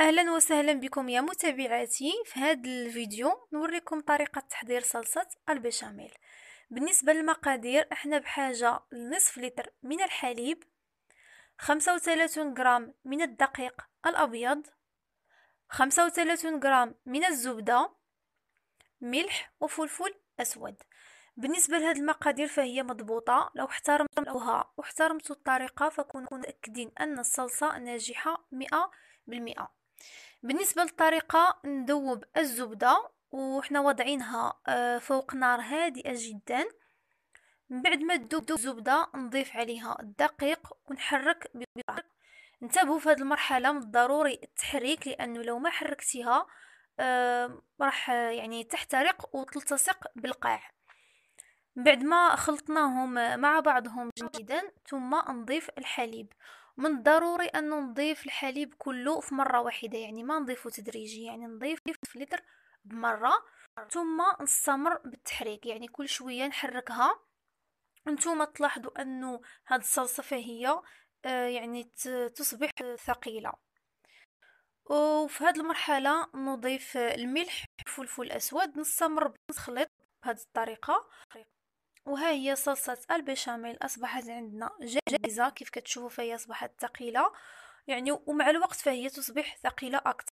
اهلا وسهلا بكم يا متابعاتي في هذا الفيديو نوريكم طريقه تحضير صلصه البشاميل بالنسبه للمقادير احنا بحاجه لنصف لتر من الحليب 35 غرام من الدقيق الابيض 35 غرام من الزبده ملح وفلفل اسود بالنسبة لهاد المقادير فهي مضبوطة لو احترمتوها واحترمتوا الطريقة فكونوا متأكدين أن الصلصة ناجحة مئة بالمئة بالنسبه للطريقه نذوب الزبده وحنا واضعينها آه، فوق نار هادئه جدا من بعد ما تذوب الزبده نضيف عليها الدقيق ونحرك ببطء انتبهوا في هذه المرحله من الضروري التحريك لانه لو ما حركتيها آه، راح آه، يعني تحترق وتلتصق بالقاع بعد ما خلطناهم مع بعضهم جيدا ثم نضيف الحليب من الضروري أن نضيف الحليب كله في مرة واحدة يعني ما نضيفه تدريجي يعني نضيف في لتر بمرة ثم نستمر بالتحريك يعني كل شوية نحركها انتم تلاحظوا انه هاد الصلصة فهي آه يعني تصبح ثقيلة وفي هاد المرحلة نضيف الملح والفلفل الأسود نستمر بالتخليط بهذه الطريقة وها هي صلصة البشاميل أصبحت عندنا جاهزة كيف كتشوفوا فهي أصبحت ثقيلة يعني ومع الوقت فهي تصبح ثقيلة أكثر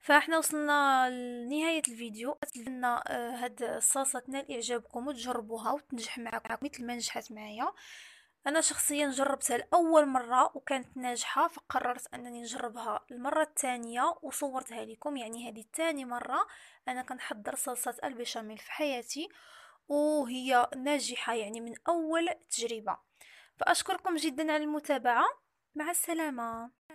فاحنا وصلنا لنهاية الفيديو أتمنى آه، هاد الصلصة تنال إعجابكم وتجربوها وتنجح معكم مثل ما نجحت معايا أنا شخصيا جربتها لأول مرة وكانت ناجحة فقررت أنني نجربها المرة الثانية وصورتها لكم يعني هذه تاني مرة أنا كنحضر صلصة البشاميل في حياتي وهي ناجحة يعني من أول تجربة فأشكركم جدا على المتابعة مع السلامة